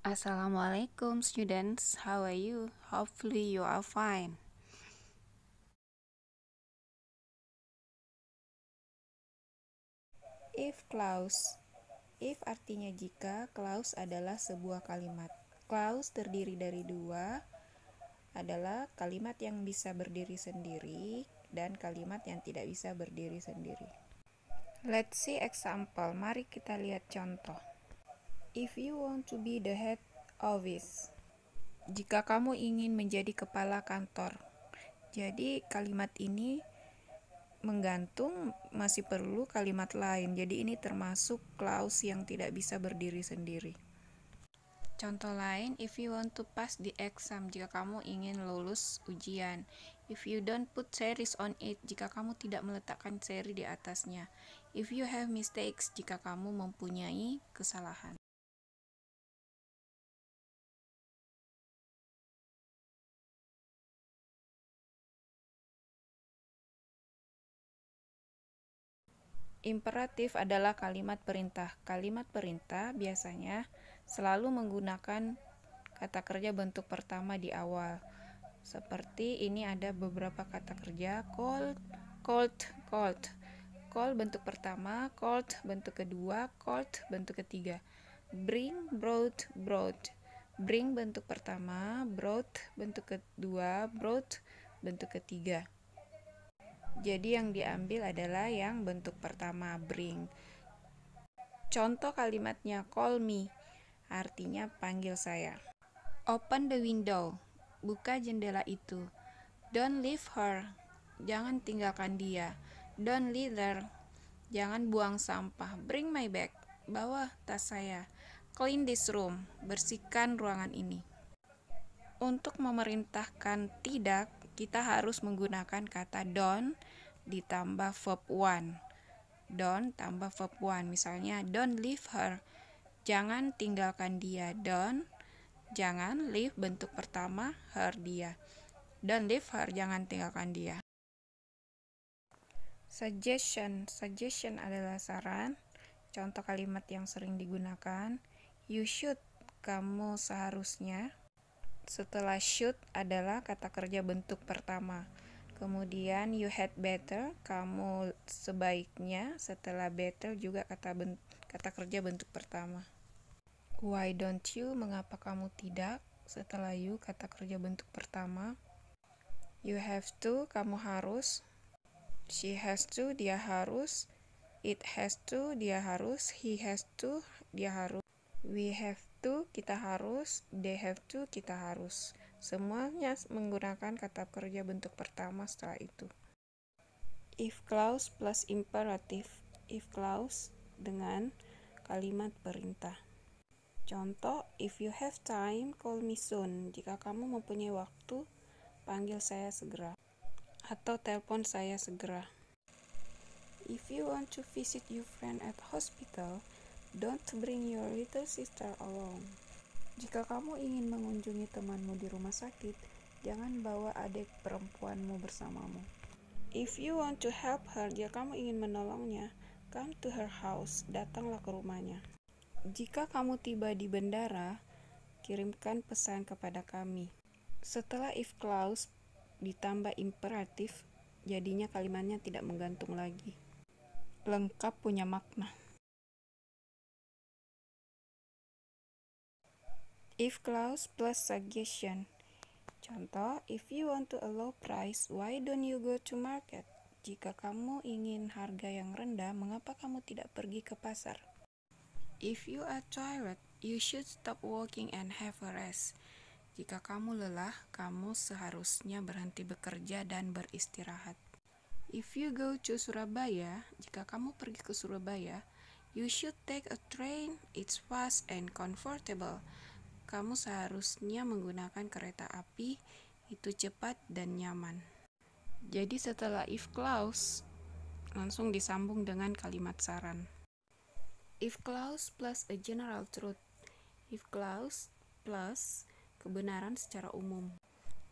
Assalamualaikum students, how are you? Hopefully you are fine. If clause If artinya jika, clause adalah sebuah kalimat. Clause terdiri dari dua, adalah kalimat yang bisa berdiri sendiri dan kalimat yang tidak bisa berdiri sendiri. Let's see example. Mari kita lihat contoh. If you want to be the head office. Jika kamu ingin menjadi kepala kantor. Jadi kalimat ini menggantung masih perlu kalimat lain. Jadi ini termasuk clause yang tidak bisa berdiri sendiri. Contoh lain, if you want to pass the exam, jika kamu ingin lulus ujian. If you don't put series on it, jika kamu tidak meletakkan seri di atasnya. If you have mistakes, jika kamu mempunyai kesalahan. Imperatif adalah kalimat perintah. Kalimat perintah biasanya selalu menggunakan kata kerja bentuk pertama di awal. Seperti ini ada beberapa kata kerja cold, cold, cold cold bentuk pertama, called bentuk kedua, called bentuk ketiga. Bring, brought, brought. Bring bentuk pertama, brought bentuk kedua, brought bentuk ketiga. Jadi yang diambil adalah yang bentuk pertama, bring. Contoh kalimatnya call me, artinya panggil saya. Open the window, buka jendela itu. Don't leave her, jangan tinggalkan dia. Don't litter. Jangan buang sampah. Bring my bag. Bawa tas saya. Clean this room. Bersihkan ruangan ini. Untuk memerintahkan tidak, kita harus menggunakan kata don't ditambah verb one. Don't tambah verb one. Misalnya, don't leave her. Jangan tinggalkan dia. Don't. Jangan leave bentuk pertama her dia. Don't leave her. Jangan tinggalkan dia. Suggestion. Suggestion adalah saran. Contoh kalimat yang sering digunakan. You should. Kamu seharusnya. Setelah should adalah kata kerja bentuk pertama. Kemudian you had better. Kamu sebaiknya. Setelah better juga kata ben kata kerja bentuk pertama. Why don't you? Mengapa kamu tidak? Setelah you kata kerja bentuk pertama. You have to. Kamu harus She has to, dia harus. It has to, dia harus. He has to, dia harus. We have to, kita harus. They have to, kita harus. Semuanya menggunakan kata kerja bentuk pertama setelah itu. If clause plus imperative. If clause dengan kalimat perintah. Contoh, if you have time, call me soon. Jika kamu mempunyai waktu, panggil saya segera atau telepon saya segera. If you want to visit your friend at hospital, don't bring your little sister along. Jika kamu ingin mengunjungi temanmu di rumah sakit, jangan bawa adik perempuanmu bersamamu. If you want to help her, jika kamu ingin menolongnya, come to her house, datanglah ke rumahnya. Jika kamu tiba di bandara, kirimkan pesan kepada kami. Setelah if Klaus ditambah imperatif, jadinya kalimatnya tidak menggantung lagi. Lengkap punya makna. If clause plus suggestion. Contoh, if you want to a low price, why don't you go to market? Jika kamu ingin harga yang rendah, mengapa kamu tidak pergi ke pasar? If you are tired, you should stop walking and have a rest. Jika kamu lelah, kamu seharusnya berhenti bekerja dan beristirahat. If you go to Surabaya, jika kamu pergi ke Surabaya, you should take a train. It's fast and comfortable. Kamu seharusnya menggunakan kereta api, itu cepat dan nyaman. Jadi setelah if clause, langsung disambung dengan kalimat saran. If clause plus a general truth. If clause plus kebenaran secara umum.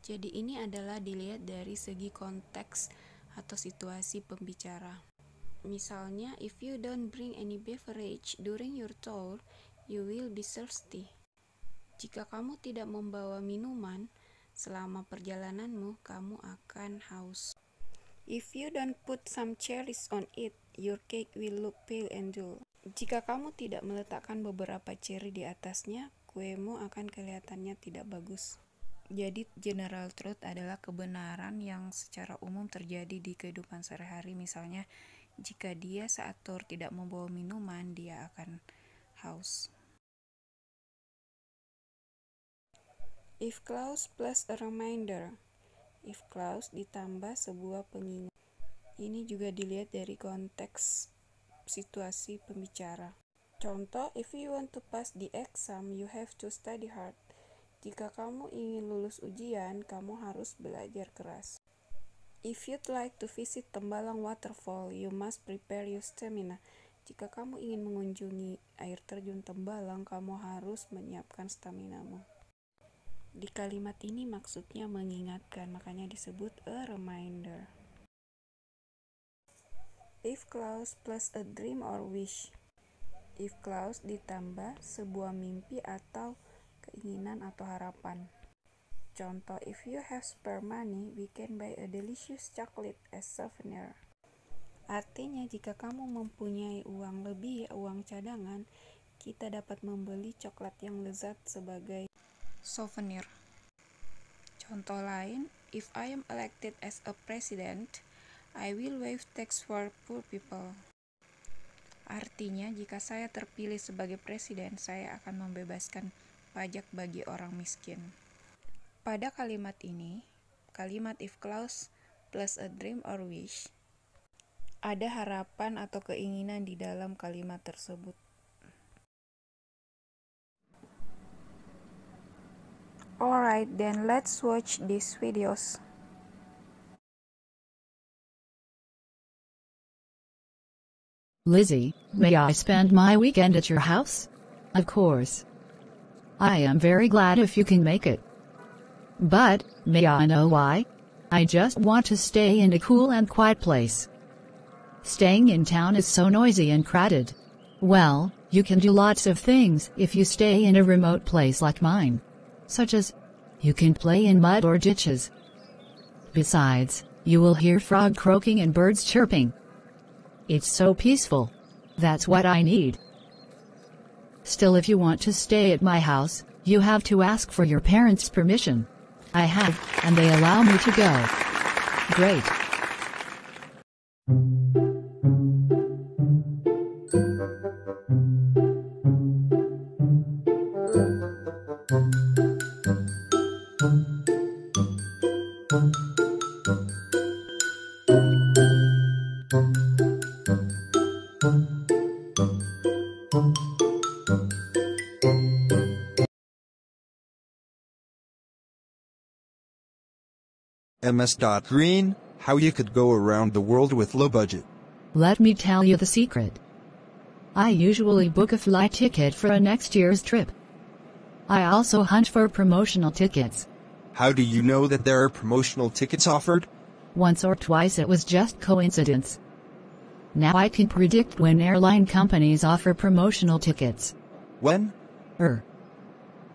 Jadi ini adalah dilihat dari segi konteks atau situasi pembicara. Misalnya, if you don't bring any beverage during your tour, you will be thirsty. Jika kamu tidak membawa minuman selama perjalananmu, kamu akan haus. If you don't put some cherries on it, your cake will look pale and dull. Jika kamu tidak meletakkan beberapa ceri di atasnya, kuemu akan kelihatannya tidak bagus. Jadi general truth adalah kebenaran yang secara umum terjadi di kehidupan sehari-hari. Misalnya, jika dia saat tour tidak membawa minuman, dia akan haus. If clause plus a reminder. If clause ditambah sebuah pengingat. Ini juga dilihat dari konteks situasi pembicara. Contoh, if you want to pass the exam, you have to study hard. Jika kamu ingin lulus ujian, kamu harus belajar keras. If you'd like to visit Tembalang Waterfall, you must prepare your stamina. Jika kamu ingin mengunjungi air terjun Tembalang, kamu harus menyiapkan stamina mu. Di kalimat ini maksudnya mengingatkan, makanya disebut a reminder. If clause plus a dream or wish if clause ditambah sebuah mimpi atau keinginan atau harapan. Contoh, if you have spare money, we can buy a delicious chocolate as souvenir. Artinya, jika kamu mempunyai uang lebih, uang cadangan, kita dapat membeli coklat yang lezat sebagai souvenir. Contoh lain, if I am elected as a president, I will waive tax for poor people. Artinya, jika saya terpilih sebagai presiden, saya akan membebaskan pajak bagi orang miskin. Pada kalimat ini, kalimat if clause plus a dream or wish, ada harapan atau keinginan di dalam kalimat tersebut. Alright, then let's watch these videos. Lizzie, may I spend my weekend at your house? Of course. I am very glad if you can make it. But, may I know why? I just want to stay in a cool and quiet place. Staying in town is so noisy and crowded. Well, you can do lots of things if you stay in a remote place like mine. Such as, you can play in mud or ditches. Besides, you will hear frog croaking and birds chirping. It's so peaceful. That's what I need. Still if you want to stay at my house, you have to ask for your parents' permission. I have, and they allow me to go. Great. Thank MS. Green, how you could go around the world with low budget. Let me tell you the secret. I usually book a flight ticket for a next year's trip. I also hunt for promotional tickets. How do you know that there are promotional tickets offered? Once or twice it was just coincidence. Now I can predict when airline companies offer promotional tickets. When? Er.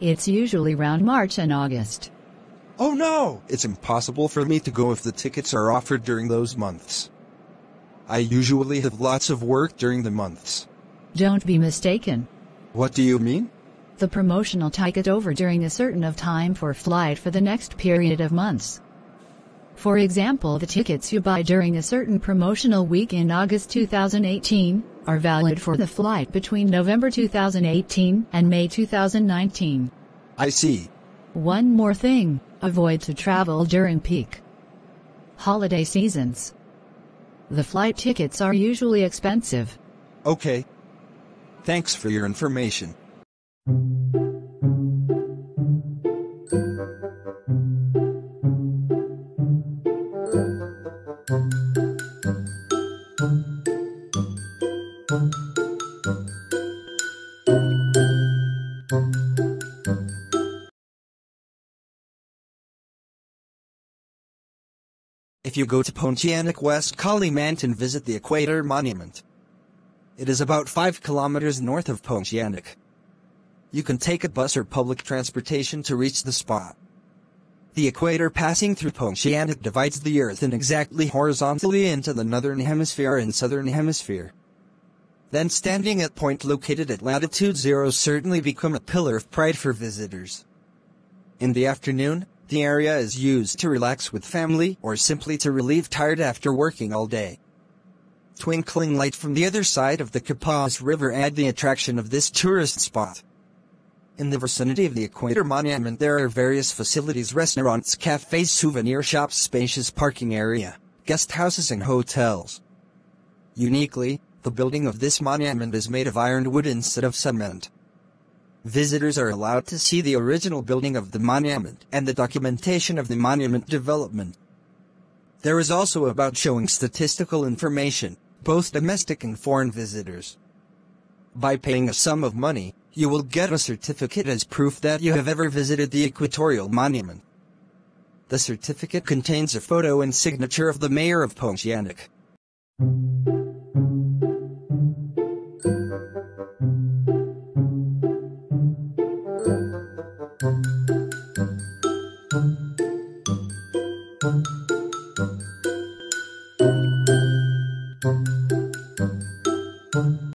It's usually round March and August. Oh no! It's impossible for me to go if the tickets are offered during those months. I usually have lots of work during the months. Don't be mistaken. What do you mean? The promotional ticket over during a certain of time for flight for the next period of months. For example, the tickets you buy during a certain promotional week in August 2018 are valid for the flight between November 2018 and May 2019. I see. One more thing, avoid to travel during peak holiday seasons. The flight tickets are usually expensive. Okay. Thanks for your information. if you go to Pontianak West Kalimant and visit the Equator Monument. It is about 5 kilometers north of Pontianak. You can take a bus or public transportation to reach the spot. The equator passing through Pontianak divides the Earth in exactly horizontally into the northern hemisphere and southern hemisphere. Then standing at point located at latitude zero certainly become a pillar of pride for visitors. In the afternoon, the area is used to relax with family or simply to relieve tired after working all day. Twinkling light from the other side of the Capaz River add the attraction of this tourist spot. In the vicinity of the Equator Monument there are various facilities restaurants cafes souvenir shops spacious parking area, guest houses and hotels. Uniquely, the building of this monument is made of ironwood instead of cement. Visitors are allowed to see the original building of the monument and the documentation of the monument development. There is also about showing statistical information, both domestic and foreign visitors. By paying a sum of money, you will get a certificate as proof that you have ever visited the Equatorial Monument. The certificate contains a photo and signature of the mayor of Pontianak.